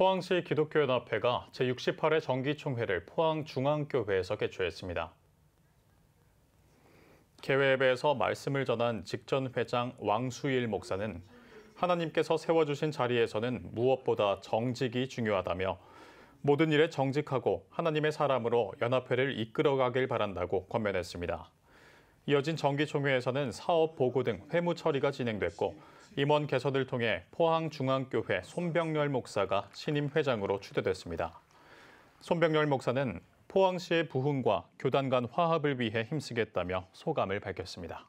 포항시 기독교연합회가 제68회 정기총회를 포항중앙교회에서 개최했습니다. 개회예배에서 말씀을 전한 직전 회장 왕수일 목사는 하나님께서 세워주신 자리에서는 무엇보다 정직이 중요하다며 모든 일에 정직하고 하나님의 사람으로 연합회를 이끌어가길 바란다고 권면했습니다. 이어진 정기총회에서는 사업 보고 등 회무 처리가 진행됐고 임원 개선을 통해 포항중앙교회 손병렬 목사가 신임 회장으로 추대됐습니다. 손병렬 목사는 포항시의 부흥과 교단 간 화합을 위해 힘쓰겠다며 소감을 밝혔습니다.